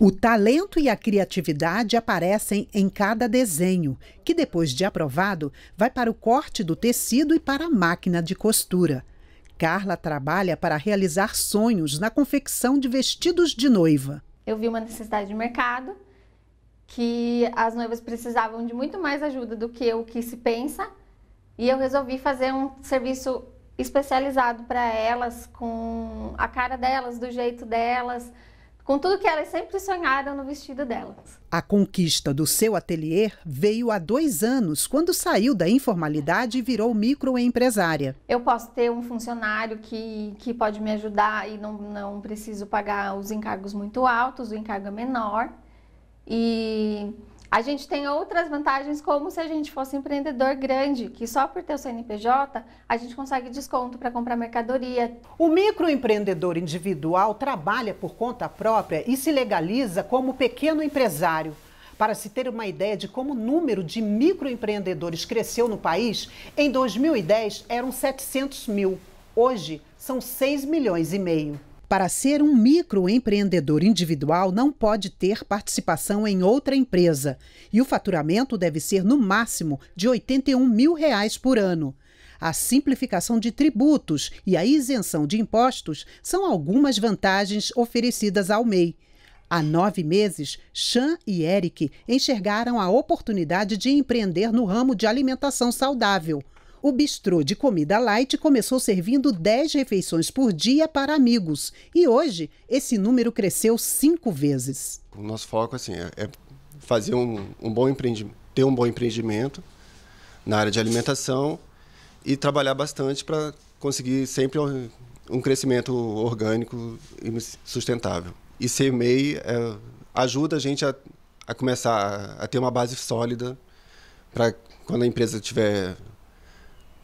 O talento e a criatividade aparecem em cada desenho, que depois de aprovado vai para o corte do tecido e para a máquina de costura. Carla trabalha para realizar sonhos na confecção de vestidos de noiva. Eu vi uma necessidade de mercado que as noivas precisavam de muito mais ajuda do que o que se pensa e eu resolvi fazer um serviço especializado para elas com a cara delas, do jeito delas com tudo que elas sempre sonharam no vestido delas. A conquista do seu ateliê veio há dois anos, quando saiu da informalidade e virou microempresária. Eu posso ter um funcionário que, que pode me ajudar e não, não preciso pagar os encargos muito altos, o encargo é menor. E a gente tem outras vantagens, como se a gente fosse empreendedor grande, que só por ter o CNPJ a gente consegue desconto para comprar mercadoria. O microempreendedor individual trabalha por conta própria e se legaliza como pequeno empresário. Para se ter uma ideia de como o número de microempreendedores cresceu no país, em 2010 eram 700 mil. Hoje são 6 milhões e meio. Para ser um microempreendedor individual, não pode ter participação em outra empresa e o faturamento deve ser no máximo de R$ 81 mil reais por ano. A simplificação de tributos e a isenção de impostos são algumas vantagens oferecidas ao MEI. Há nove meses, Chan e Eric enxergaram a oportunidade de empreender no ramo de alimentação saudável – o bistrô de comida light começou servindo 10 refeições por dia para amigos e hoje esse número cresceu cinco vezes. O nosso foco assim, é, é fazer um, um bom empreendimento, ter um bom empreendimento na área de alimentação e trabalhar bastante para conseguir sempre um crescimento orgânico e sustentável. E ser MEI é, ajuda a gente a, a começar a, a ter uma base sólida para quando a empresa tiver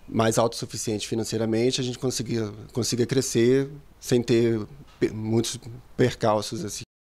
mais autossuficiente financeiramente, a gente conseguia consiga crescer sem ter muitos percalços assim.